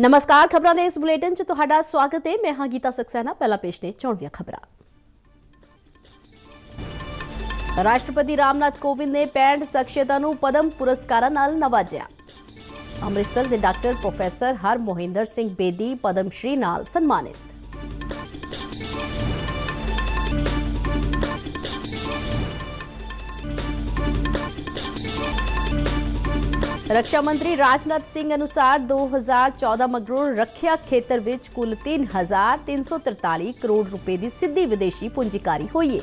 ਨਮਸਕਾਰ ਖਬਰਾਂ ਦੇ ਇਸ ਬੁਲੇਟਿਨ 'ਚ ਤੁਹਾਡਾ ਸਵਾਗਤ ਹੈ ਮੈਂ ਹਾਂ ਗੀਤਾ ਸਕਸੈਨਾ ਪਹਿਲਾ ਪੇਸ਼ ਨੇ ਚੌਣਵੀਆਂ ਖਬਰਾਂ ਰਾਸ਼ਟਰਪਤੀ ਰਾਮਨਾਥ ਕੋਵਿੰਦ ਨੇ ਪੈਂਡ ਸਖਸ਼ੇਤਾ ਨੂੰ ਪਦਮ ਪੁਰਸਕਾਰਾਂ ਨਾਲ ਨਵਾਜਿਆ ਅੰਮ੍ਰਿਤਸਰ ਦੇ doctor professor Harmohinder Singh Bedi Padma Shri ਨਾਲ ਸਨਮਾਨਿਤ ਰੱਖਿਆ ਮੰਤਰੀ ਰਾਜਨਾਥ ਸਿੰਘ ਅਨੁਸਾਰ 2014 ਮਗਰੋਂ ਰੱਖਿਆ ਖੇਤਰ ਵਿੱਚ ਕੁੱਲ 3343 ਕਰੋੜ ਰੁਪਏ ਦੀ ਸਿੱਧੀ ਵਿਦੇਸ਼ੀ ਪੂੰਜੀਕਾਰੀ ਹੋਈ ਹੈ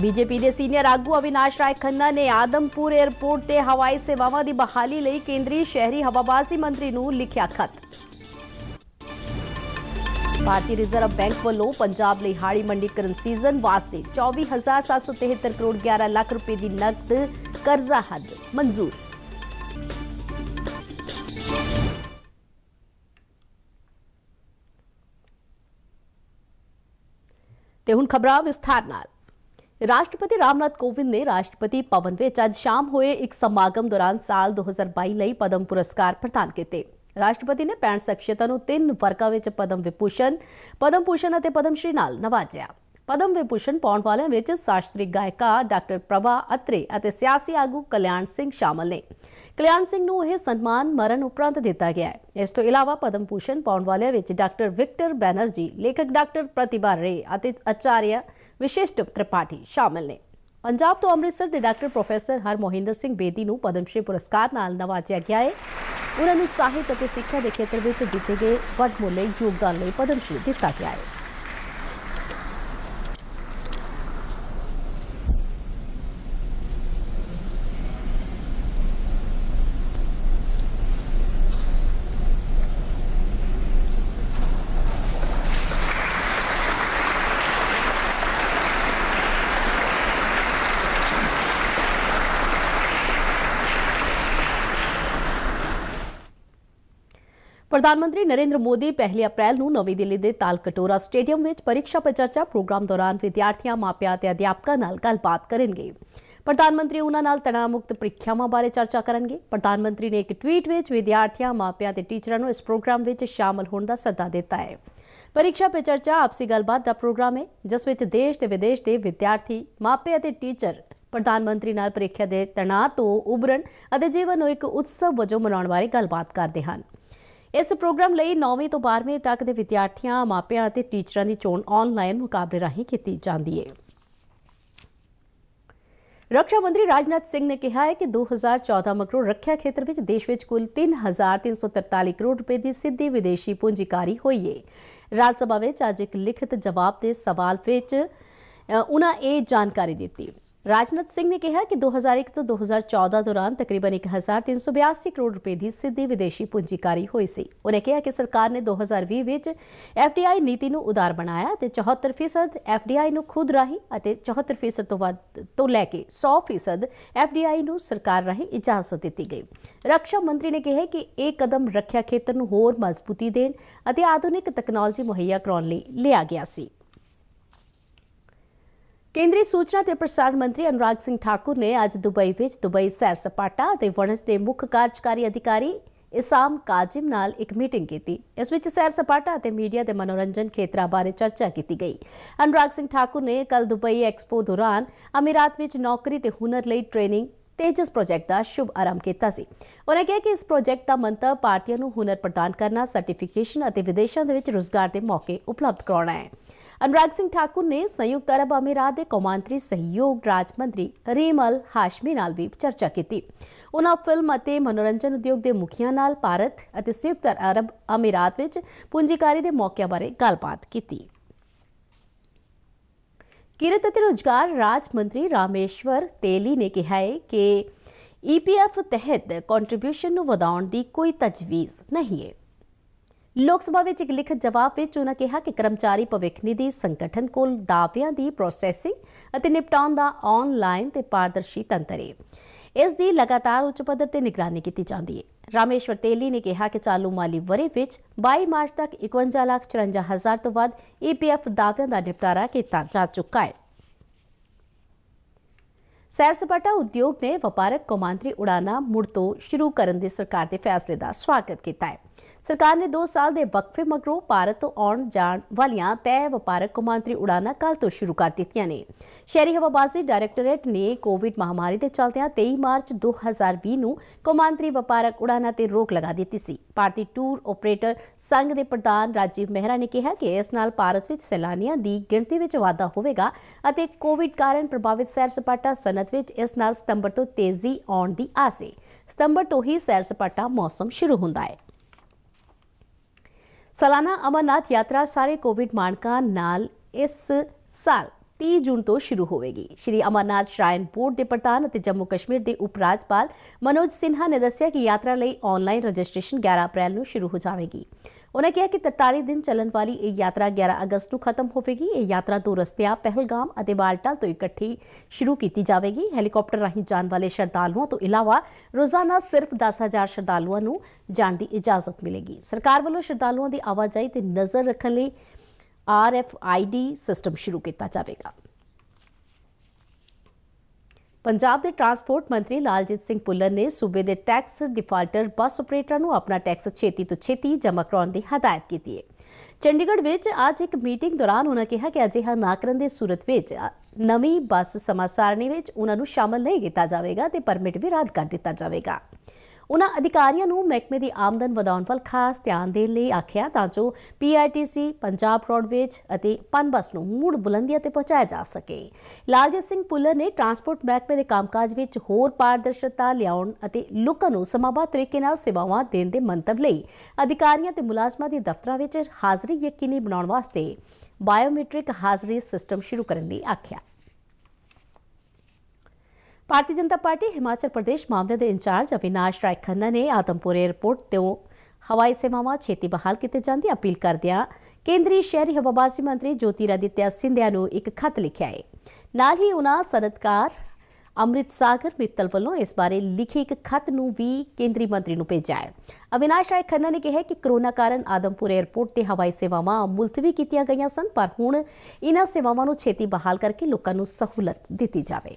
ਬੀਜੇਪੀ ਦੇ ਸੀਨੀਅਰ ਆਗੂ ਅਵਿਨਾਸ਼ ਰਾਏ ਖੰਨਾ ਨੇ ਆਦਮਪੁਰ 에ਅਰਪੋਰਟ ਤੇ ਹਵਾਈ ਸੇਵਾਵਾਂ ਦੀ ਬਹਾਲੀ ਲਈ ਕੇਂਦਰੀ ਸ਼ਹਿਰੀ ਹਵਾਬਾਜ਼ੀ ਮੰਤਰੀ ਨੂੰ ਲਿਖਿਆ ਖਤ ਭਾਰਤੀ ਰਿਜ਼ਰਵ ਬੈਂਕ ਵੱਲੋਂ ਪੰਜਾਬ ਲਈ ਹਾੜੀ ਮੰਡੀ ਕਰੰਸੀਜ਼ਨ ਵਾਸਤੇ 24773 ਕਰੋੜ 11 ਲੱਖ ਰੁਪਏ ਦੀ ਨਕਦ ਕਰਜ਼ਾ ਹੱਦ ਮਨਜ਼ੂਰ ਤੇ ਹੁਣ ਖਬਰਾਂ ਵਿਸਥਾਰ ਨਾਲ ਰਾਸ਼ਟਰਪਤੀ ਰਾਮਨਾਥ ਕੋਵਿੰਦ ਨੇ ਰਾਸ਼ਟਰਪਤੀ ਭਵਨ ਵਿੱਚ ਅੱਜ ਸ਼ਾਮ ਹੋਏ ਇੱਕ ਸਮਾਗਮ ਦੌਰਾਨ ਸਾਲ 2022 ਲਈ ਪਦਮ ਪੁਰਸਕਾਰ ਪ੍ਰਦਾਨ ਕੀਤੇ ਰਾਸ਼ਟਰਪਤੀ ਨੇ 65 ਸ਼ਖਸੀਅਤਾਂ ਨੂੰ ਤਿੰਨ ਵਰਗਾਂ ਵਿੱਚ ਪਦਮ ਵਿਭੂਸ਼ਣ ਪਦਮ ਭੂਸ਼ਣ ਅਤੇ ਪਦਮ ਸ਼੍ਰੀ ਨਾਲ ਨਵਾਜਿਆ ਪਦਮ ਵਿਭੂਸ਼ਣ ਪਾਉਣ ਵਾਲਿਆਂ ਵਿੱਚ ਸ਼ਾਸਤਰੀ ਗਾਇਕਾ ਡਾਕਟਰ ਪ੍ਰਭਾ ਅਤਰੇ ਅਤੇ ਸਿਆਸੀ ਆਗੂ ਕਲਿਆਣ ਸਿੰਘ ਸ਼ਾਮਲ ਨੇ ਕਲਿਆਣ ਸਿੰਘ ਨੂੰ ਇਹ ਸਨਮਾਨ ਮਰਨ ਉਪਰੰਤ ਦਿੱਤਾ ਗਿਆ ਹੈ ਇਸ ਤੋਂ ਇਲਾਵਾ ਪਦਮ ਭੂਸ਼ਣ ਪਾਉਣ ਵਾਲਿਆਂ ਵਿੱਚ ਡਾਕਟਰ ਵਿਕਟਰ ਬੈਨਰਜੀ ਲੇਖਕ ਡਾਕਟਰ ਪ੍ਰਤਿਭਾ ਰੇ ਅਤੇ ਆਚਾਰਿਆ ਵਿਸ਼ਿਸ਼ਟ ਤ੍ਰਿਪਾਠੀ ਸ਼ਾਮਲ ਨੇ ਪੰਜਾਬ ਤੋਂ ਅੰਮ੍ਰਿਤਸਰ ਦੇ ਡਾਕਟਰ ਪ੍ਰੋਫੈਸਰ ਹਰਮੋਹਿੰਦਰ ਸਿੰਘ ਬੇਦੀ ਨੂੰ ਪਦਮ ਸ਼੍ਰੀ ਪੁਰਸਕਾਰ ਨਾਲ ਨਵਾਜਿਆ ਗਿਆ ਹੈ ਉਹਨਾਂ ਨੂੰ ਸਾਹਿਤ ਅਤੇ ਸਿੱਖਿਆ ਦੇ ਖੇਤਰ ਵਿੱਚ ਦਿੱਤੇ ਗਏ ਵੱਡਮੁੱਲੇ ਯੋਗਦਾਨ ਲਈ ਪਦਮ ਸ਼੍ਰੀ ਦਿੱਤਾ ਗਿਆ ਹੈ ਪ੍ਰਧਾਨ ਮੰਤਰੀ ਨਰਿੰਦਰ ਮੋਦੀ ਪਹਿਲੀ ਅਪ੍ਰੈਲ ਨੂੰ ਨਵੀਂ ਦਿੱਲੀ ਦੇ ਤਾਲ ਕਟੋਰਾ ਸਟੇਡੀਅਮ ਵਿੱਚ ਪਰੀਕਸ਼ਾ ਪਰ ਚਰਚਾ ਪ੍ਰੋਗਰਾਮ ਦੌਰਾਨ ਵਿਦਿਆਰਥੀਆਂ ਮਾਪਿਆਂ ਤੇ ਅਧਿਆਪਕਾਂ ਨਾਲ ਗੱਲਬਾਤ ਕਰਨਗੇ ਪ੍ਰਧਾਨ ਮੰਤਰੀ ਉਹਨਾਂ ਨਾਲ ਤਣਾਅ ਮੁਕਤ ਪ੍ਰੀਖਿਆਵਾਂ ਬਾਰੇ ਚਰਚਾ ਕਰਨਗੇ ਪ੍ਰਧਾਨ ਮੰਤਰੀ ਨੇ ਇੱਕ ਟਵੀਟ ਵਿੱਚ ਵਿਦਿਆਰਥੀਆਂ ਮਾਪਿਆਂ ਤੇ ਟੀਚਰਾਂ ਨੂੰ ਇਸ ਪ੍ਰੋਗਰਾਮ ਵਿੱਚ ਸ਼ਾਮਲ ਹੋਣ ਦਾ ਸੱਦਾ ਦਿੱਤਾ ਹੈ ਪਰੀਕਸ਼ਾ ਪੇ ਚਰਚਾ ਆਪਸੀ ਗੱਲਬਾਤ ਦਾ ਪ੍ਰੋਗਰਾਮ ਹੈ ਜਿਸ ਵਿੱਚ ਦੇਸ਼ ਤੇ ਵਿਦੇਸ਼ ਦੇ ਵਿਦਿਆਰਥੀ ਮਾਪੇ ਅਤੇ ਟੀਚਰ ਪ੍ਰਧਾਨ ਮੰਤਰੀ ਨਾਲ ਪ੍ਰੀਖਿਆ ਦੇ ਤਣਾਅ ਤੋਂ ਉਬਰਣ ਅਤੇ ਜੀਵਨ ਨੂੰ ਇੱਕ ਉਤਸਵ ਵਜੋਂ ਮਨਾਉਣ ਬਾਰੇ ਗੱਲਬਾਤ ਕਰਦੇ ਹਨ ਇਸ ਪ੍ਰੋਗਰਾਮ ਲਈ 9ਵੀਂ ਤੋਂ 12ਵੀਂ ਤੱਕ ਦੇ ਵਿਦਿਆਰਥੀਆਂ ਮਾਪਿਆਂ ਅਤੇ ਟੀਚਰਾਂ ਦੀ ਚੋਣ ਆਨਲਾਈਨ ਮੁਕਾਬਲੇ ਰਾਹੀਂ ਕੀਤੀ ਜਾਂਦੀ ਹੈ ਰੱਖਿਆ ਮੰਤਰੀ ਰਾਜਨਾਥ ਸਿੰਘ ਨੇ ਕਿਹਾ ਹੈ ਕਿ 2014 ਮਕਰੋ ਰੱਖਿਆ ਖੇਤਰ ਵਿੱਚ ਦੇਸ਼ ਵਿੱਚ ਕੁੱਲ 3343 ਕਰੋੜ ਰੁਪਏ ਦੀ ਸਿੱਧੀ ਵਿਦੇਸ਼ੀ ਪੂੰਜੀਕਾਰੀ ਹੋਈ ਹੈ ਰਾਜ ਸਭਾ ਵਿੱਚ ਅੱਜ ਇੱਕ ਲਿਖਤ ਜਵਾਬ ਦੇ ਸਵਾਲ ਵਿੱਚ ਉਹਨਾਂ ਇਹ ਜਾਣਕਾਰੀ ਦਿੱਤੀ ਰਾਜਨਾਥ ਸਿੰਘ ਨੇ ਕਿਹਾ ਕਿ 2001 ਤੋਂ 2014 ਦੌਰਾਨ ਤਕਰੀਬਨ 1382 ਕਰੋੜ ਰੁਪਏ ਦੀ ਸਿੱਧੀ ਵਿਦੇਸ਼ੀ ਪੂੰਜੀਕਾਰੀ ਹੋਈ ਸੀ ਉਹਨੇ ਕਿਹਾ ਕਿ ਸਰਕਾਰ ਨੇ 2020 ਵਿੱਚ ਐਫਡੀਆਈ ਨੀਤੀ ਨੂੰ ਉਦਾਰ ਬਣਾਇਆ ਤੇ 74% ਐਫਡੀਆਈ ਨੂੰ ਖੁਦ ਰਾਹੀਂ ਅਤੇ 74% ਤੋਂ ਵੱਧ ਤੋਂ ਲੈ ਕੇ 100% ਐਫਡੀਆਈ ਨੂੰ ਸਰਕਾਰ ਰਾਹੀਂ ਇਜਾਜ਼ਤ ਦਿੱਤੀ ਗਈ ਰੱਖਿਆ ਮੰਤਰੀ ਨੇ ਕਿਹਾ ਕਿ ਇਹ ਕਦਮ ਰੱਖਿਆ ਖੇਤਰ ਨੂੰ ਹੋਰ ਮਜ਼ਬੂਤੀ ਦੇਣ ਅਤੇ ਆਧੁਨਿਕ ਤਕਨਾਲੋਜੀ ਮੁਹੱਈਆ ਕਰਾਉਣ ਲਈ ਲਿਆ ਗਿਆ ਸੀ ਕੇਂਦਰੀ ਸੂਚਨਾ ਤੇ ਪ੍ਰਸਾਰਣ ਮੰਤਰੀ ਅਨੁਰਾਗ ਸਿੰਘ ਠਾਕੁਰ ਨੇ ਅੱਜ ਦੁਬਈ ਵਿੱਚ ਦੁਬਈ ਸੈਰ ਸਪਾਟਾ ਤੇ ਵਣਜ ਦੇ ਮੁੱਖ ਕਾਰਜਕਾਰੀ ਅਧਿਕਾਰੀ ਇਸਾਮ ਕਾਜ਼ਿਮ ਨਾਲ ਇੱਕ ਮੀਟਿੰਗ ਕੀਤੀ ਇਸ ਵਿੱਚ ਸੈਰ ਸਪਾਟਾ ਤੇ ਮੀਡੀਆ ਦੇ ਮਨੋਰੰਜਨ ਖੇਤਰਾ ਬਾਰੇ ਚਰਚਾ ਕੀਤੀ ਗਈ ਅਨੁਰਾਗ ਸਿੰਘ ਠਾਕੁਰ ਨੇ ਕੱਲ ਦੁਬਈ ਐਕਸਪੋ ਦੌਰਾਨ ਅਮੀਰਾਤ ਵਿੱਚ ਨੌਕਰੀ ਤੇ ਹੁਨਰ ਲਈ ਟ੍ਰੇਨਿੰਗ ਤੇਜਸ ਪ੍ਰੋਜੈਕਟ ਦਾ ਸ਼ੁਭ ਆਰੰਭ ਕੀਤਾ ਸੀ ਉਹਨਾਂ ਕਿਹਾ ਕਿ ਇਸ ਪ੍ਰੋਜੈਕਟ ਦਾ ਮੰਤਵ ਭਾਰਤੀਆਂ ਨੂੰ ਹੁਨਰ ਪ੍ਰਦਾਨ ਕਰਨਾ ਸਰਟੀਫਿਕੇਸ਼ਨ ਅਤੇ ਵਿਦੇਸ਼ਾਂ ਦੇ ਵਿੱਚ ਰੋਜ਼ਗਾਰ ਦੇ ਮੌਕੇ ਉਪਲਬਧ ਕਰਾਉਣਾ ਹੈ अनुराग सिंह ठाकुर ਸੰਯੁਕਤ ਅਰਬ अरब ਦੇ कौमांतरी सहयोग ਰਾਜ ਮੰਤਰੀ ਰੀਮਲ ਹਾਸ਼ਮੀ ਨਾਲ ਵੀ ਚਰਚਾ ਕੀਤੀ ਉਹਨਾਂ ਫਿਲਮ ਅਤੇ ਮਨੋਰੰਜਨ ਉਦਯੋਗ ਦੇ ਮੁਖੀਆਂ ਨਾਲ ਭਾਰਤ ਅਤੇ ਸੰਯੁਕਤ ਅਰਬ ਅਮੀਰਾਤ ਵਿੱਚ ਪੂੰਜੀਕਾਰੀ ਦੇ ਮੌਕਿਆਂ ਬਾਰੇ ਗੱਲਬਾਤ ਕੀਤੀ ਕਿਰਤ ਅਤੇ ਰੋਜ਼ਗਾਰ ਰਾਜ ਮੰਤਰੀ ਰਾਮੇਸ਼ਵਰ ਤੇਲੀ ਨੇ ਕਿਹਾ ਹੈ ਕਿ ਈਪੀਐਫ ਤਹਿਤ ਕੰਟਰੀਬਿਊਸ਼ਨ ਨੂੰ ਵਧਾਉਣ ਦੀ ਕੋਈ ਤਜਵੀਜ਼ ਨਹੀਂ ਹੈ ਲੋਕ ਸਭਾ ਵਿੱਚ ਇੱਕ ਲਿਖਤ ਜਵਾਬ ਵਿੱਚ ਉਹਨਾਂ ਕਿਹਾ ਕਿ ਕਰਮਚਾਰੀ ਭਵਿੱਖ ਨਿਧੀ ਸੰਗਠਨ ਕੋਲ ਦਾਅਵਿਆਂ ਦੀ ਪ੍ਰੋਸੈਸਿੰਗ ਅਤੇ ਨਿਪਟਾਉਣ ਦਾ ਆਨਲਾਈਨ ਤੇ ਪਾਰਦਰਸ਼ੀ ਤੰਤਰ ਹੈ ਇਸ ਦੀ ਲਗਾਤਾਰ ਉੱਚ ਪੱਧਰ ਤੇ ਨਿਗਰਾਨੀ ਕੀਤੀ ਜਾਂਦੀ ਹੈ ਰਾਮੇਸ਼ਵਰ ਤੇਲੀ ਨੇ ਕਿਹਾ ਕਿ ਚਾਲੂ ਮਾਲੀ ਵਰੇ ਵਿੱਚ 22 ਮਾਰਚ ਤੱਕ 51,54,000 ਤੋਂ ਵੱਧ ਈਪੀਐਫ e ਦਾਅਵਿਆਂ ਦਾ ਨਿਪਟਾਰਾ ਕੀਤਾ ਜਾ ਚੁੱਕਾ ਹੈ ਸੈਰ ਸਪਟਾ ਉਦਯੋਗ ਨੇ ਵਪਾਰਕ ਕੌਮਾਂਤਰੀ ਉਡਾਨਾ ਮੁੜ ਤੋਂ ਸ਼ੁਰੂ ਕਰਨ ਦੇ ਸਰਕਾਰ ਦੇ ਫੈਸਲੇ ਦਾ ਸਵਾਗਤ ਕੀਤਾ ਹੈ ਸਰਕਾਰ ਨੇ 2 ਸਾਲ ਦੇ ਵਕਫੇ ਮਗਰੋਂ ਭਾਰਤ ਤੋਂ ਆਉਣ ਜਾਣ ਵਾਲੀਆਂ ਤੈ ਵਪਾਰਕ ਕੌਮਾਂਤਰੀ ਉਡਾਨਾਂ ਕੱਲ ਤੋਂ ਸ਼ੁਰੂ ਕਰ ਦਿੱਤੀਆਂ ਨੇ ਸ਼ਹਿਰੀ ਹਵਾਬਾਜ਼ੀ ਡਾਇਰੈਕਟੋਰੇਟ ਨੇ ਕੋਵਿਡ ਮਹਾਮਾਰੀ ਦੇ ਚਲਦਿਆਂ 23 ਮਾਰਚ 2020 ਨੂੰ ਕੌਮਾਂਤਰੀ ਵਪਾਰਕ ਉਡਾਨਾਂ ਤੇ ਰੋਕ ਲਗਾ ਦਿੱਤੀ ਸੀ ਭਾਰਤੀ ਟੂਰ ਆਪਰੇਟਰ ਸੰਘ ਦੇ ਪ੍ਰਧਾਨ ਰਾਜੀਵ ਮਹਿਰਾ ਨੇ ਕਿਹਾ ਕਿ ਇਸ ਨਾਲ ਭਾਰਤ ਵਿੱਚ ਸੈਲਾਨੀਆਂ ਦੀ ਗਿਣਤੀ ਵਿੱਚ ਵਾਧਾ ਹੋਵੇਗਾ ਅਤੇ ਕੋਵਿਡ ਕਾਰਨ ਪ੍ਰਭਾਵਿਤ ਸੈਰ ਸਪਾਟਾ ਸਨਤ ਵਿੱਚ ਇਸ ਨਾਲ ਸਤੰਬਰ ਤੋਂ ਤੇਜ਼ੀ ਆਉਣ ਦੀ ਆਸ ਹੈ ਸਤੰਬਰ ਤੋਂ ਹੀ ਸੈਰ ਸਪਾਟਾ ਮੌਸਮ ਸ਼ੁਰੂ ਹੁੰਦਾ ਹੈ ਸਾਲਾਨਾ ਅਮਰਨਾਥ ਯਾਤਰਾ ਸਾਰੇ ਕੋਵਿਡ ਮਾਨਕਾਂ ਨਾਲ ਇਸ ਸਾਲ 30 ਜੂਨ ਤੋਂ ਸ਼ੁਰੂ ਹੋਵੇਗੀ ਸ਼੍ਰੀ ਅਮਰਨਾਥ ਸ਼੍ਰਾਈਨ ਬੋਰਡ ਦੇ ਪ੍ਰਧਾਨ ਅਤੇ ਜੰਮੂ ਕਸ਼ਮੀਰ ਦੇ ਉਪ ਰਾਜਪਾਲ ਮਨੋਜ ਸਿਨਹਾ ਨੇ ਦੱਸਿਆ ਕਿ ਯਾਤਰਾ ਲਈ ਆਨਲਾਈਨ ਰਜਿਸਟ੍ਰੇਸ਼ਨ 11 ਅਪ੍ਰੈਲ ਨੂੰ ਸ਼ੁਰੂ ਹੋ ਜਾਵੇਗੀ ਉਹਨੇ ਕਿਹਾ ਕਿ 43 ਦਿਨ ਚੱਲਣ ਵਾਲੀ ਇਹ ਯਾਤਰਾ 11 ਅਗਸਤ ਨੂੰ ਖਤਮ ਹੋਵੇਗੀ ਇਹ ਯਾਤਰਾ ਦੋ ਰਸਤਿਆਂ ਪਹਿਲਗਾਮ ਅਤੇ ਬਾਲਟਾਲ ਤੋਂ ਇਕੱਠੀ ਸ਼ੁਰੂ ਕੀਤੀ ਜਾਵੇਗੀ ਹੈਲੀਕਾਪਟਰ ਰਾਹੀਂ ਜਾਣ ਵਾਲੇ ਸ਼ਰਧਾਲੂਆਂ ਤੋਂ ਇਲਾਵਾ ਰੋਜ਼ਾਨਾ ਸਿਰਫ 10000 ਸ਼ਰਧਾਲੂਆਂ ਨੂੰ ਜਾਣ ਦੀ ਇਜਾਜ਼ਤ ਮਿਲੇਗੀ ਸਰਕਾਰ ਵੱਲੋਂ ਸ਼ਰਧਾਲੂਆਂ ਦੀ ਆਵਾਜਾਈ ਤੇ ਨਜ਼ਰ ਰੱਖਣ ਲਈ ਡੀ ਸਿਸਟਮ ਸ਼ੁਰੂ ਕੀਤਾ ਜਾਵੇਗਾ ਪੰਜਾਬ ਦੇ ਟਰਾਂਸਪੋਰਟ ਮੰਤਰੀ ਲਾਲਜੀਤ ਸਿੰਘ ਪੁੱਲਰ ਨੇ ਸੂਬੇ ਦੇ ਟੈਕਸ ਡਿਫਾਲਟਰ ਬੱਸ ਆਪਰੇਟਰਾਂ ਨੂੰ ਆਪਣਾ ਟੈਕਸ ਛੇਤੀ ਤੋਂ ਛੇਤੀ ਜਮ੍ਹਾਂ ਕਰਾਉਣ ਦੀ ਹਦਾਇਤ ਕੀਤੀ ਹੈ ਚੰਡੀਗੜ੍ਹ ਵਿੱਚ ਅੱਜ ਇੱਕ ਮੀਟਿੰਗ ਦੌਰਾਨ ਉਹਨਾਂ ਕਿਹਾ ਕਿ ਅਜਿਹਾ ਨਾਕਰਨ ਦੇ ਸੂਰਤ ਵਿੱਚ ਨਵੀਂ ਬੱਸ ਸਮਾਸਾਰਣੀ ਸਾਰਣੀ ਵਿੱਚ ਉਹਨਾਂ ਨੂੰ ਸ਼ਾਮਲ ਨਹੀਂ ਕੀਤਾ ਜਾਵੇਗਾ ਤੇ ਪਰਮਿਟ ਵੀ ਰੱਦ ਕਰ ਦਿੱਤਾ ਜਾਵੇਗਾ ਉਹਨਾਂ ਅਧਿਕਾਰੀਆਂ ਨੂੰ ਮਹਿਕਮੇ ਦੀ ਆਮਦਨ ਵਧਾਉਣ ਵੱਲ ਖਾਸ ਧਿਆਨ ਦੇਣ ਲਈ ਆਖਿਆ ਤਾਂ ਜੋ ਪੀਆਰਟੀਸੀ ਪੰਜਾਬ ਰੋਡਵੇਜ ਅਤੇ ਪਨਬਸ ਨੂੰ ਮੂੜ ਬੁਲੰਦੀਆਂ ਤੇ ਪਹੁੰਚਾਇਆ ਜਾ ਸਕੇ ਲਾਲਜੀਤ ਸਿੰਘ ਪੁੱਲਰ ਨੇ ਟਰਾਂਸਪੋਰਟ ਮਹਿਕਮੇ ਦੇ ਕੰਮਕਾਜ ਵਿੱਚ ਹੋਰ ਪਾਰਦਰਸ਼ਤਾ ਲਿਆਉਣ ਅਤੇ ਲੋਕਾਂ ਨੂੰ ਸਮਾਬੱਧ ਤਰੀਕੇ ਨਾਲ ਸੇਵਾਵਾਂ ਦੇਣ ਦੇ ਮੰਤਵ ਲਈ ਅਧਿਕਾਰੀਆਂ ਤੇ ਮੁਲਾਜ਼ਮਾਂ ਦੇ ਦਫ਼ਤਰਾਂ ਵਿੱਚ ਹਾਜ਼ਰੀ ਯਕੀਨੀ ਬਣਾਉਣ ਵਾਸਤੇ ਬਾਇਓਮੈਟ੍ਰਿਕ ਹਾਜ਼ਰੀ ਸਿਸਟਮ ਸ਼ੁਰੂ ਕਰਨ ਦੀ ਆਖਿਆ ਭਾਰਤੀ ਜਨਤਾ ਪਾਰਟੀ ਹਿਮਾਚਲ ਪ੍ਰਦੇਸ਼ ਮਾਮਲੇ ਦੇ ਇੰਚਾਰਜ ਅਵਿਨਾਸ਼ ਰਾਏ ਖੰਨਾ ਨੇ ਆਦਮਪੁਰ 에ਅਰਪੋਰਟ ਤੋਂ ਹਵਾਈ ਸੇਵਾਵਾਂ ਛੇਤੀ ਬਹਾਲ ਕੀਤੇ ਜਾਣ ਦੀ ਅਪੀਲ ਕਰਦਿਆਂ ਕੇਂਦਰੀ ਸ਼ਹਿਰੀ ਹਵਾਬਾਜ਼ੀ ਮੰਤਰੀ ਜੋਤੀ ਰਾਦਿਤਿਆ ਸਿੰਧਿਆ ਨੂੰ ਇੱਕ ਖਤ ਲਿਖਿਆ ਹੈ ਨਾਲ ਹੀ ਉਹਨਾਂ ਸਨਤਕਾਰ ਅਮ੍ਰਿਤ ਸਾਗਰ ਮਿੱਤਲ ਵੱਲੋਂ ਇਸ ਬਾਰੇ ਲਿਖੇ ਇੱਕ ਖਤ ਨੂੰ ਵੀ ਕੇਂਦਰੀ ਮੰਤਰੀ ਨੂੰ ਭੇਜਿਆ ਹੈ ਅਵਿਨਾਸ਼ ਰਾਏ ਖੰਨਾ ਨੇ ਕਿਹਾ ਕਿ ਕਰੋਨਾ ਕਾਰਨ ਆਦਮਪੁਰ 에ਅਰਪੋਰਟ ਤੇ ਹਵਾਈ ਸੇਵਾਵਾਂ ਮੁਲਤਵੀ ਕੀਤੀਆਂ ਗਈਆਂ ਸਨ ਪਰ ਹੁਣ ਇਹਨਾਂ ਸੇਵਾਵਾਂ ਨੂੰ ਛੇਤੀ ਬਹਾਲ ਕਰਕੇ ਲੋਕਾਂ ਨੂੰ ਸਹੂਲਤ ਦਿੱਤੀ ਜਾਵੇ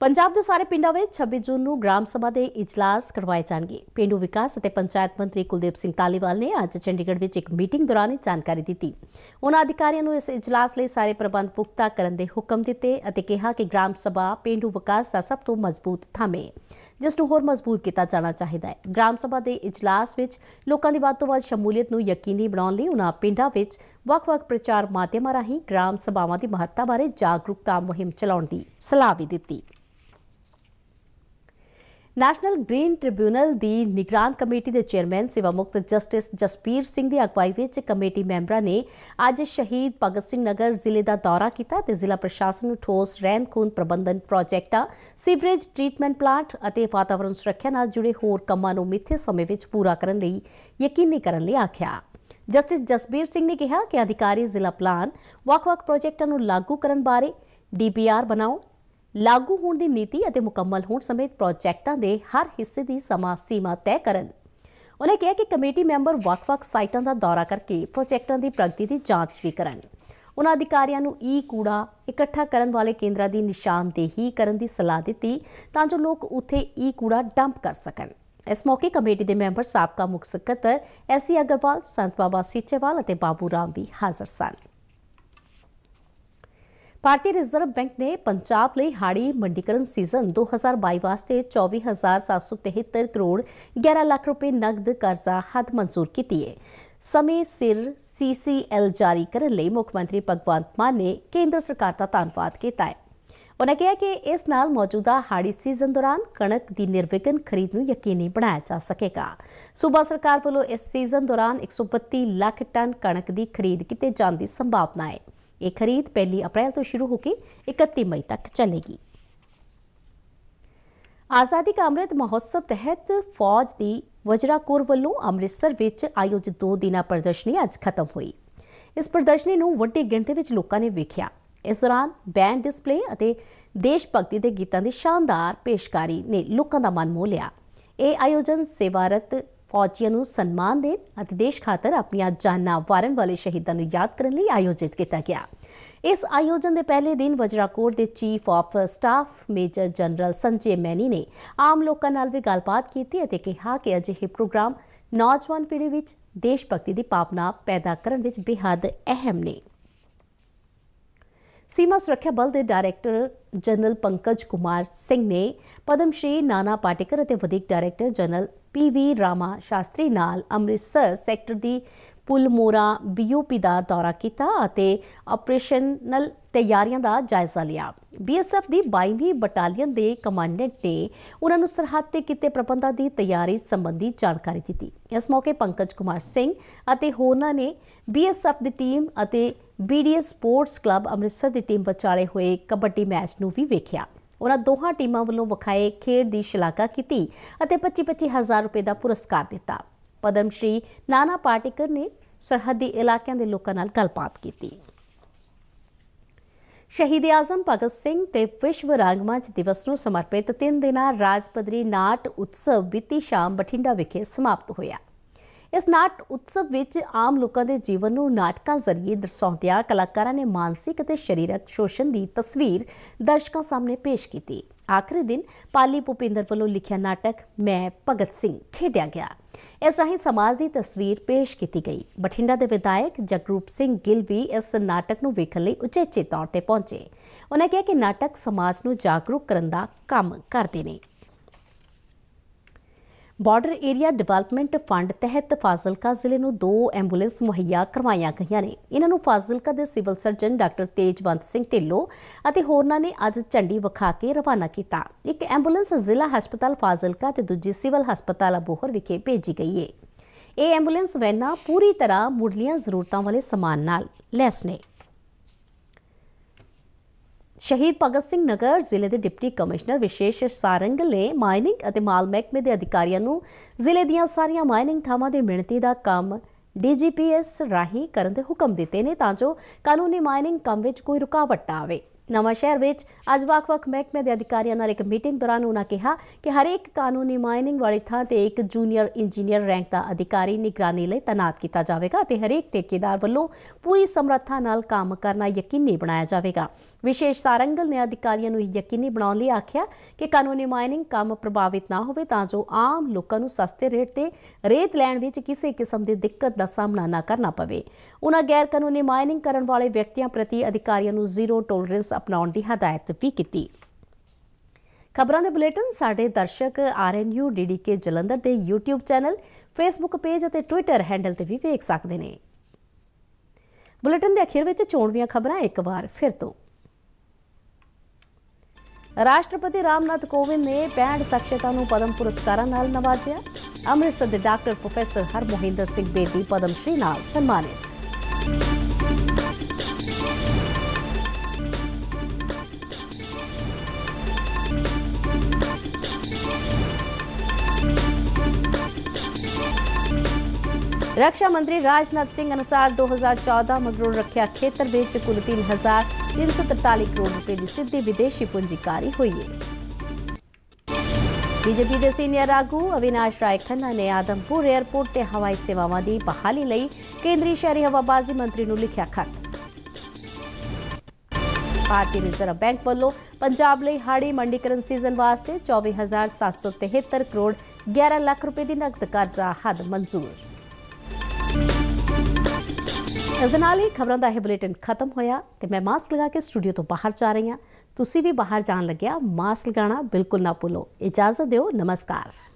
ਪੰਜਾਬ ਦੇ ਸਾਰੇ ਪਿੰਡਾਂ ਵਿੱਚ 26 ਜੂਨ ਨੂੰ ਗ੍ਰਾਮ ਸਭਾ ਦੇ ਇਜਲਾਸ ਕਰਵਾਏ ਜਾਣਗੇ ਪਿੰਡੂ ਵਿਕਾਸ ਅਤੇ ਪੰਚਾਇਤ ਮੰਤਰੀ ਕੁਲਦੀਪ ਸਿੰਘ ਤਾਲੀਵਾਲ ਨੇ ਅੱਜ ਚੰਡੀਗੜ੍ਹ ਵਿੱਚ ਇੱਕ ਮੀਟਿੰਗ ਦੌਰਾਨ ਇਹ ਜਾਣਕਾਰੀ ਦਿੱਤੀ ਉਹਨਾਂ ਅਧਿਕਾਰੀਆਂ ਨੂੰ ਇਸ ਇਜਲਾਸ ਲਈ ਸਾਰੇ ਪ੍ਰਬੰਧ ਪੁਖਤਾ ਕਰਨ ਦੇ ਹੁਕਮ ਦਿੱਤੇ ਅਤੇ ਕਿਹਾ ਕਿ ਗ੍ਰਾਮ ਸਭਾ ਪਿੰਡੂ ਵਿਕਾਸ ਦਾ ਸਭ ਤੋਂ ਮਜ਼ਬੂਤ ਥਾਮੇ ਜਿਸ ਨੂੰ ਹੋਰ ਮਜ਼ਬੂਤ ਕੀਤਾ ਜਾਣਾ ਚਾਹੀਦਾ ਹੈ ਗ੍ਰਾਮ ਸਭਾ ਦੇ ਇਜਲਾਸ ਵਿੱਚ ਲੋਕਾਂ ਦੀ ਵੱਧ ਤੋਂ ਵੱਧ ਸ਼ਮੂਲੀਅਤ ਨੂੰ ਯਕੀਨੀ ਬਣਾਉਣ ਲਈ ਉਹਨਾਂ ਪਿੰਡਾਂ ਵਿੱਚ ਵੱਖ-ਵੱਖ ਪ੍ਰਚਾਰ ਮਾਧਿਅਮਾਂ ਰਾਹੀਂ ਗ੍ਰਾਮ ਸਭਾਵਾਂ ਦੀ ਮਹੱਤਤਾ ਬਾਰੇ ਜਾਗਰੂਕਤਾ ਮੁਹਿੰਮ ਚਲਾਉਣ ਦੀ ਸਲਾਹ ਵੀ ਦਿੱਤੀ ਨੈਸ਼ਨਲ ਗ੍ਰੀਨ ਟ੍ਰਿਬਿਊਨਲ ਦੀ ਨਿਗਰਾਨ ਕਮੇਟੀ ਦੇ ਚੇਅਰਮੈਨ ਸਿਵਾ ਮੁਕਤ ਜਸਟਿਸ ਜਸਪੀਰ ਸਿੰਘ ਦੀ ਅਗਵਾਈ ਵਿੱਚ ਕਮੇਟੀ ਮੈਂਬਰਾਂ ਨੇ ਅੱਜ ਸ਼ਹੀਦ ਭਗਤ ਸਿੰਘ ਨਗਰ ਜ਼ਿਲ੍ਹੇ ਦਾ ਦੌਰਾ ਕੀਤਾ ਤੇ ਜ਼ਿਲ੍ਹਾ ਪ੍ਰਸ਼ਾਸਨ ਨੂੰ ਠੋਸ ਰਹਿੰਦ-ਖੂੰਦ ਪ੍ਰਬੰਧਨ ਪ੍ਰੋਜੈਕਟਾਂ ਸੀਵਰੇਜ ਟ੍ਰੀਟਮੈਂਟ ਪਲਾਂਟ ਅਤੇ ਵਾਤਾਵਰਣ ਸੁਰੱਖਿਆ ਨਾਲ ਜੁੜੇ ਹੋਰ ਕੰਮਾਂ ਨੂੰ ਮਿੱਥੇ ਸਮੇਂ ਵਿੱਚ ਪੂਰਾ ਕਰਨ ਲਈ ਯਕੀਨੀ ਕਰਨ ਲਈ ਆਖਿਆ ਜਸਟਿਸ ਜਸਬੀਰ ਸਿੰਘ ਨੇ ਕਿਹਾ ਕਿ ਅਧਿਕਾਰੀ ਜ਼ਿਲ੍ਹਾ ਪਲਾਨ ਵੱਖ-ਵੱਖ ਪ੍ਰੋਜੈਕਟਾਂ ਨੂੰ ਲਾਗੂ ਕਰਨ ਬਾਰੇ ਡੀਪੀਆਰ ਬਣਾਓ ਲਾਗੂ ਹੋਣ ਦੀ ਨੀਤੀ ਅਤੇ ਮੁਕੰਮਲ ਹੋਣ ਸਮੇਤ ਪ੍ਰੋਜੈਕਟਾਂ ਦੇ ਹਰ ਹਿੱਸੇ ਦੀ ਸਮਾਂ ਸੀਮਾ ਤੈਅ ਕਰਨ ਉਹਨੇ ਕਿਹਾ ਕਿ ਕਮੇਟੀ ਮੈਂਬਰ ਵੱਖ-ਵੱਖ ਸਾਈਟਾਂ ਦਾ ਦੌਰਾ ਕਰਕੇ ਪ੍ਰੋਜੈਕਟਾਂ ਦੀ ਪ੍ਰਗਤੀ ਦੀ ਜਾਂਚ ਵੀ ਕਰਨ ਉਹਨਾਂ ਅਧਿਕਾਰੀਆਂ ਨੂੰ ਈ ਕੂੜਾ ਇਕੱਠਾ ਕਰਨ ਵਾਲੇ ਕੇਂਦਰਾਂ ਦੀ ਨਿਸ਼ਾਨਦੇਹੀ ਕਰਨ ਦੀ ਸਲਾਹ ਦਿੱਤੀ ਤਾਂ ਜੋ ਲੋਕ ਉੱਥੇ ਈ ਕੂੜਾ ਡੰਪ ਕਰ ਸਕਣ ਇਸ ਮੌਕੇ ਕਮੇਟੀ ਦੇ ਮੈਂਬਰ ਸਾਬਕਾ ਮੁਖ ਸਕੱਤਰ ਐਸੀ ਅਗਰਵਾਲ ਸੰਤ ਬਾਬਾ ਸੀਚੇਵਾਲ ਅਤੇ ਬਾਬੂ ਰਾਮ ਵੀ ਹਾਜ਼ਰ ਸਨ ਭਾਰਤੀ ਰਿਜ਼ਰਵ ਬੈਂਕ ਨੇ ਪੰਜਾਬ ਲਈ ਹਾੜੀ ਮੰਡੀਕਰਨ ਸੀਜ਼ਨ 2022 ਵਾਸਤੇ 24773 ਕਰੋੜ 11 ਲੱਖ ਰੁਪਏ ਨਗਦ ਕਰਜ਼ਾ ਹੱਦ ਮਨਜ਼ੂਰ ਕੀਤੀ ਹੈ। ਸਮੇਂ ਸਿਰ ਸੀਸੀਐਲ ਜਾਰੀ ਕਰਨ ਲਈ ਮੁੱਖ ਮੰਤਰੀ ਭਗਵੰਤ ਮਾਨ ਨੇ ਕੇਂਦਰ ਸਰਕਾਰ ਦਾ ਧੰਨਵਾਦ ਕੀਤਾ ਹੈ। ਉਨ੍ਹਾਂ ਕਿਹਾ ਕਿ ਇਸ ਨਾਲ ਮੌਜੂਦਾ ਹਾੜੀ ਸੀਜ਼ਨ ਦੌਰਾਨ ਕਣਕ ਦੀ ਨਿਰਵਿਘਨ ਖਰੀਦ ਨੂੰ ਯਕੀਨੀ ਬਣਾਇਆ ਜਾ ਸਕੇਗਾ। ਸੂਬਾ ਸਰਕਾਰ ਵੱਲੋਂ ਇਸ ਸੀਜ਼ਨ ਦੌਰਾਨ 132 ਲੱਖ ਟਨ ਕਣਕ ਦੀ ਖਰੀਦ ਕੀਤੇ ਜਾਣ ਦੀ ਸੰਭਾਵਨਾ ਹੈ। ਇਹ ਖਰੀਦ 1 ਅਪ੍ਰੈਲ ਤੋਂ ਸ਼ੁਰੂ ਹੋ ਕੇ 31 ਮਈ ਤੱਕ ਚੱਲੇਗੀ ਆਜ਼ਾਦੀ ਕਾ ਅੰਮ੍ਰਿਤ ਮਹੋਤਸਵ ਤਹਿਤ ਫੌਜ ਦੀ ਵਜਰਾਕੋਰ ਵੱਲੋਂ ਅੰਮ੍ਰਿਤਸਰ ਵਿੱਚ ਆਯੋਜਿਤ 2 ਦਿਨਾਂ ਪ੍ਰਦਰਸ਼ਨੀ ਅੱਜ ਖਤਮ ਹੋਈ ਇਸ ਪ੍ਰਦਰਸ਼ਨੀ ਨੂੰ ਵੱਡੀ ਗਿਣਤੀ ਵਿੱਚ ਲੋਕਾਂ ਨੇ ਵੇਖਿਆ ਇਸ ਦੌਰਾਨ ਬੈਂਡ ਡਿਸਪਲੇ ਅਤੇ ਦੇਸ਼ ਭਗਤੀ ਦੇ ਗੀਤਾਂ ਦੀ ਸ਼ਾਨਦਾਰ ਪੇਸ਼ਕਾਰੀ ਨੇ ਲੋਕਾਂ ਦਾ ਮਨ ਮੋਹ ਲਿਆ ਇਹ ਆਯੋਜਨ ਸੇਵਾਰਤ ਫੌਜੀਆਂ ਨੂੰ ਸਨਮਾਨ ਦੇਣ ਅਤੇ ਦੇਸ਼ ਖਾਤਰ ਆਪਣੀਆਂ ਜਾਨਾਂ ਵਾਰਨ ਵਾਲੇ ਸ਼ਹੀਦਾਂ ਨੂੰ ਯਾਦ ਕਰਨ ਲਈ ਆਯੋਜਿਤ ਕੀਤਾ ਗਿਆ ਇਸ ਆਯੋਜਨ ਦੇ ਪਹਿਲੇ ਦਿਨ ਵਜਰਾਕੋਟ ਦੇ chief of staff major general Sanjay Maini ਨੇ ਆਮ ਲੋਕਾਂ ਨਾਲ ਵੀ ਗੱਲਬਾਤ ਕੀਤੀ ਅਤੇ ਕਿਹਾ ਕਿ ਅਜਿਹੇ ਪ੍ਰੋਗਰਾਮ ਨੌਜਵਾਨ ਪੀੜ੍ਹੀ ਵਿੱਚ ਦੇਸ਼ ਭਗਤੀ ਦੀ ਭਾਵਨਾ ਪੈਦਾ ਕਰਨ ਵਿੱਚ ਬੇਹੱਦ ਅਹਿਮ ਨੇ ਸੀਮਾ ਸੁਰੱਖਿਆ ਬਲ ਦੇ ਡਾਇਰੈਕਟਰ ਜਨਰਲ ਪੰਕਜ ਕੁਮਾਰ ਸਿੰਘ ਨੇ ਪਦਮ ਸ਼੍ਰੀ ਨਾਨਾ ਪਾਟੇਕਰ ਅਤੇ ਵਧੀਕ director general PV Rama Shastri ਨਾਲ ਅੰਮ੍ਰਿਤਸਰ ਸੈਕਟਰ ਦੀ ਪੁਲਮੋਰਾ ਬੀਓਪੀ ਦਾ ਦੌਰਾ ਕੀਤਾ ਅਤੇ ਆਪਰੇਸ਼ਨਲ ਤਿਆਰੀਆਂ ਦਾ ਜਾਇਜ਼ਾ ਲਿਆ ਬੀਐਸਐਫ ਦੀ 22ਵੀਂ ਬਟਾਲੀਅਨ ਦੇ ਕਮਾਂਡੈਂਟ ਨੇ ਉਹਨਾਂ ਨੂੰ ਸਰਹੱਦ ਤੇ ਕੀਤੇ ਪ੍ਰਬੰਧਾਂ ਦੀ ਤਿਆਰੀ ਸੰਬੰਧੀ ਜਾਣਕਾਰੀ ਦਿੱਤੀ ਇਸ ਮੌਕੇ ਪੰਕਜ ਕੁਮਾਰ ਸਿੰਘ ਅਤੇ ਹੋਰਨਾਂ ਨੇ ਬੀਐਸਐਫ ਦੀ ਟੀਮ ਅਤੇ ਬੀਡੀਐਸ ਸਪੋਰਟਸ ਕਲੱਬ ਅੰਮ੍ਰਿਤਸਰ ਦੀ ਟੀਮ ਵਿਚਾਲੇ ਹੋਏ ਕਬੱਡੀ ਮੈਚ ਨੂੰ ਵੀ ਵੇਖਿਆ ਉਹਨਾਂ ਦੋਹਾਂ ਟੀਮਾਂ ਵੱਲੋਂ ਵਿਖਾਏ ਖੇਡ ਦੀ ਸ਼ਲਾਘਾ ਕੀਤੀ ਅਤੇ 25-25000 ਰੁਪਏ ਦਾ ਪੁਰਸਕਾਰ ਦਿੱਤਾ ਪਦਮ ਸ਼੍ਰੀ ਨਾਨਾ ਪਾਟਿਕਰ ਨੇ ਸਰਹੱਦੀ ਇਲਾਕਿਆਂ ਦੇ ਲੋਕਾਂ ਨਾਲ ਗੱਲਬਾਤ ਕੀਤੀ ਸ਼ਹੀਦ ਆਜ਼ਮ ਭਗਤ ਸਿੰਘ ਤੇ ਵਿਸ਼ਵ ਰਾਗਮੰਚ ਦਿਵਸ ਨੂੰ ਸਮਰਪਿਤ ਤਿੰਨ ਦਿਨਾਂ ਰਾਜ ਪਦਰੀ ਨਾਟ ਉਤਸਵ ਬੀਤੀ ਸ਼ਾਮ ਬਠਿੰਡਾ ਵਿਖੇ ਸਮਾਪਤ ਹੋਇਆ ਇਸ ਨਾਟ ਉਤਸਵ ਵਿੱਚ ਆਮ ਲੋਕਾਂ ਦੇ ਜੀਵਨ ਨੂੰ ਨਾਟਕਾਂ ਜ਼ਰੀਏ ਦਰਸਾਉਂਦਿਆਂ ਕਲਾਕਾਰਾਂ ਨੇ ਮਾਨਸਿਕ ਅਤੇ ਸਰੀਰਕ ਸ਼ੋਸ਼ਣ ਦੀ ਤਸਵੀਰ ਦਰਸ਼ਕਾਂ ਸਾਹਮਣੇ ਪੇਸ਼ ਕੀਤੀ ਆਖਰੀ ਦਿਨ ਪਾਲੀ ਭੁਪਿੰਦਰ ਵੱਲੋਂ ਲਿਖਿਆ ਨਾਟਕ ਮੈਂ ਭਗਤ ਸਿੰਘ ਖੇਡਿਆ ਗਿਆ ਇਸ ਰਾਹੀਂ ਸਮਾਜ ਦੀ ਤਸਵੀਰ ਪੇਸ਼ ਕੀਤੀ ਗਈ ਬਠਿੰਡਾ ਦੇ ਵਿਧਾਇਕ ਜਗਰੂਪ ਸਿੰਘ ਗਿੱਲ ਵੀ ਇਸ ਨਾਟਕ ਨੂੰ ਵੇਖਣ ਲਈ ਉਚੇਚੇ ਤੌਰ ਤੇ ਪਹੁੰਚੇ ਉਹਨਾਂ ਕਿਹਾ ਕਿ ਨਾਟਕ ਸਮਾਜ ਨੂੰ ਜਾਗਰੂਕ ਕਰਨ ਦਾ ਕੰਮ ਕਰਦੇ ਨੇ ਬਾਰਡਰ ਏਰੀਆ ਡਿਵੈਲਪਮੈਂਟ ਫੰਡ ਤਹਿਤ ਫਾਜ਼ਿਲਕਾ ਜ਼ਿਲ੍ਹੇ ਨੂੰ ਦੋ ਐਂਬੂਲੈਂਸ ਮੁਹੱਈਆ ਕਰਵਾਈਆਂ ਗਈਆਂ ਨੇ ਇਹਨਾਂ ਨੂੰ ਫਾਜ਼ਿਲਕਾ ਦੇ civil surgeon doctor Tejwant Singh Dhillon ਅਤੇ ਹੋਰਨਾਂ ਨੇ ਅੱਜ ਝੰਡੀ ਵਿਖਾ ਕੇ ਰਵਾਨਾ ਕੀਤਾ ਇੱਕ ਐਂਬੂਲੈਂਸ ਜ਼ਿਲ੍ਹਾ ਹਸਪਤਾਲ ਫਾਜ਼ਿਲਕਾ ਤੇ ਦੂਜੀ ਸਿਵਲ ਹਸਪਤਾਲ ਅਬੋਹਰ ਵਿਖੇ ਭੇਜੀ ਗਈ ਹੈ ਇਹ ਐਂਬੂਲੈਂਸ ਵੈਨਾਂ ਪੂਰੀ ਤਰ੍ਹਾਂ ਮੁੱਢਲੀਆਂ ਜ਼ਰੂਰਤਾਂ ਵਾਲੇ ਸਮਾਨ ਨਾਲ ਲੈਸ ਨੇ ਸ਼ਹੀਦ ਭਗਤ ਸਿੰਘ ਨਗਰ ਜ਼ਿਲ੍ਹੇ ਦੇ ਡਿਪਟੀ ਕਮਿਸ਼ਨਰ ਵਿਸ਼ੇਸ਼ ਸਾਰੰਗ ਨੇ ਮਾਈਨਿੰਗ ਅਤੇ ਮਾਲ ਮਹਿਕਮੇ ਦੇ ਅਧਿਕਾਰੀਆਂ ਨੂੰ ਜ਼ਿਲ੍ਹੇ ਦੀਆਂ ਸਾਰੀਆਂ ਮਾਈਨਿੰਗ ਥਾਵਾਂ ਦੇ ਮਿਣਤੀ ਦਾ ਕੰਮ ਡੀਜੀਪੀਐਸ ਰਾਹੀਂ ਕਰਨ ਦੇ ਹੁਕਮ ਦਿੱਤੇ ਨੇ ਤਾਂ ਜੋ ਕਾਨੂੰਨੀ ਮਾਈਨਿੰਗ ਕੰਮ ਵਿੱਚ ਕੋਈ ਰੁਕਾਵਟ ਨਾ ਆਵੇ ਨਵਾਂ ਸ਼ਹਿਰ ਵਿੱਚ ਅੱਜ ਵਕਵਕ ਵੱਖ ਮਹਿਕਮੇ ਦੇ ਅਧਿਕਾਰੀਆਂ ਨਾਲ ਇੱਕ ਮੀਟਿੰਗ ਦੌਰਾਨ ਉਹਨਾਂ ਕਿਹਾ ਕਿ ਹਰੇਕ ਕਾਨੂੰਨੀ ਮਾਈਨਿੰਗ ਵਾਲੀ ਥਾਂ ਤੇ ਇੱਕ ਜੂਨੀਅਰ ਇੰਜੀਨੀਅਰ ਰੈਂਕ ਦਾ ਅਧਿਕਾਰੀ ਨਿਗਰਾਨੀ ਲਈ ਤਾਇਨਾਤ ਕੀਤਾ ਜਾਵੇਗਾ ਅਤੇ ਹਰੇਕ ਠੇਕੇਦਾਰ ਵੱਲੋਂ ਪੂਰੀ ਸਮਰੱਥਾ ਨਾਲ ਕੰਮ ਕਰਨਾ ਯਕੀਨੀ ਬਣਾਇਆ ਜਾਵੇਗਾ ਵਿਸ਼ੇਸ਼ ਸਾਰੰਗਲ ਨੇ ਅਧਿਕਾਰੀਆਂ ਨੂੰ ਇਹ ਯਕੀਨੀ ਬਣਾਉਣ ਲਈ ਆਖਿਆ ਕਿ ਕਾਨੂੰਨੀ ਮਾਈਨਿੰਗ ਕੰਮ ਪ੍ਰਭਾਵਿਤ ਨਾ ਹੋਵੇ ਤਾਂ ਜੋ ਆਮ ਲੋਕਾਂ ਨੂੰ ਸਸਤੇ ਰੇਟ ਤੇ ਰੇਤ ਲੈਣ ਵਿੱਚ ਕਿਸੇ ਕਿਸਮ ਦੀ ਦਿੱਕਤ ਦਾ ਸਾਹਮਣਾ ਨਾ ਕਰਨਾ ਪਵੇ ਉਹਨਾਂ ਗੈਰ ਕਾਨੂੰਨੀ ਮਾਈਨਿੰਗ ਕਰਨ ਵਾਲੇ ਵਿਅਕਤੀਆਂ ਪ੍ਰਤੀ ਅਧਿਕਾਰੀਆਂ ਨੂੰ ਜ਼ੀਰੋ ਟੋਲਰੈਂਸ ਅਪਣਾਉਣ ਦੀ ਹਦਾਇਤ ਵੀ ਕੀਤੀ ਖਬਰਾਂ ਦੇ ਬੁਲੇਟਿਨ ਸਾਡੇ ਦਰਸ਼ਕ RNU DDK ਜਲੰਧਰ ਦੇ YouTube ਚੈਨਲ Facebook ਪੇਜ ਅਤੇ Twitter ਹੈਂਡਲ ਤੇ ਵੀ ਵੇਖ ਸਕਦੇ ਨੇ ਬੁਲੇਟਿਨ ਦੇ ਅਖੀਰ ਵਿੱਚ ਚੋਣਵੀਆਂ ਖਬਰਾਂ ਇੱਕ ਵਾਰ ਫਿਰ ਤੋਂ ਰਾਸ਼ਟਰਪਤੀ ਰਾਮਨਾਥ ਕੋਵਿੰਦ ਨੇ 65 ਸਖਸ਼ਤਾ ਨੂੰ ਪਦਮ ਪੁਰਸਕਾਰਾਂ ਨਾਲ ਨਵਾਜਿਆ ਅੰਮ੍ਰਿਤਸਰ ਦੇ ਡਾਕਟਰ ਪ੍ਰੋਫੈਸਰ ਹਰਮੋਹਿੰਦਰ ਸਿੰਘ ਬੇਦੀ ਪਦਮ ਸ਼੍ਰੀ ਨਾਲ ਸਨਮਾਨਿਤ ਰੱਖਿਆ ਮੰਤਰੀ ਰਾਜਨਾਥ ਸਿੰਘ ਅਨੁਸਾਰ 2014 ਮਗਰੋਂ ਰੱਖਿਆ ਖੇਤਰ ਵਿੱਚ ਕੁੱਲ 3343 ਕਰੋੜ ਰੁਪਏ ਦੀ ਸਿੱਧੀ ਵਿਦੇਸ਼ੀ ਪੂੰਜੀਕਾਰੀ ਹੋਈ ਹੈ ਬੀਜੇਪੀ ਦੇ ਸੀਨੀਅਰ ਆਗੂ ਅਵਿਨਾਸ਼ ਰਾਏ ਖੰਨਾ ਨੇ ਆਦਮਪੁਰ 에ਅਰਪੋਰਟ ਤੇ ਹਵਾਈ ਸੇਵਾਵਾਂ ਦੀ ਬਹਾਲੀ ਲਈ ਕੇਂਦਰੀ ਸ਼ਹਿਰੀ ਹਵਾਬਾਜ਼ੀ ਮੰਤਰੀ ਨੂੰ ਲਿਖਿਆ ਖਤ ਭਾਰਤੀ ਰਿਜ਼ਰਵ ਬੈਂਕ ਵੱਲੋਂ ਪੰਜਾਬ ਲਈ ਹਾੜੀ ਮੰਡੀਕਰਨ ਸੀਜ਼ਨ ਵਾਸਤੇ 24773 ਕਰੋੜ 11 ਲੱਖ ਰੁਪਏ ਦੀ ਨਕਦ ਕਰਜ਼ਾ ਹੱਦ ਮਨਜ਼ੂਰ ਇਸ ਨਾਲ ਹੀ ਖਬਰਾਂ ਦਾ ਇਹ ਬੁਲੇਟਿਨ ਖਤਮ ਹੋਇਆ ਤੇ ਮੈਂ ਮਾਸਕ ਲਗਾ ਕੇ ਸਟੂਡੀਓ ਤੋਂ ਬਾਹਰ ਜਾ ਰਹੀ ਹਾਂ ਤੁਸੀਂ ਵੀ ਬਾਹਰ ਜਾਣ ਲੱਗਿਆ ਮਾਸਕ ਲਗਾਣਾ ਬਿਲਕੁਲ ਨਾ ਭੁੱਲੋ ਇਜਾਜ਼ਤ ਦਿਓ ਨਮਸਕਾਰ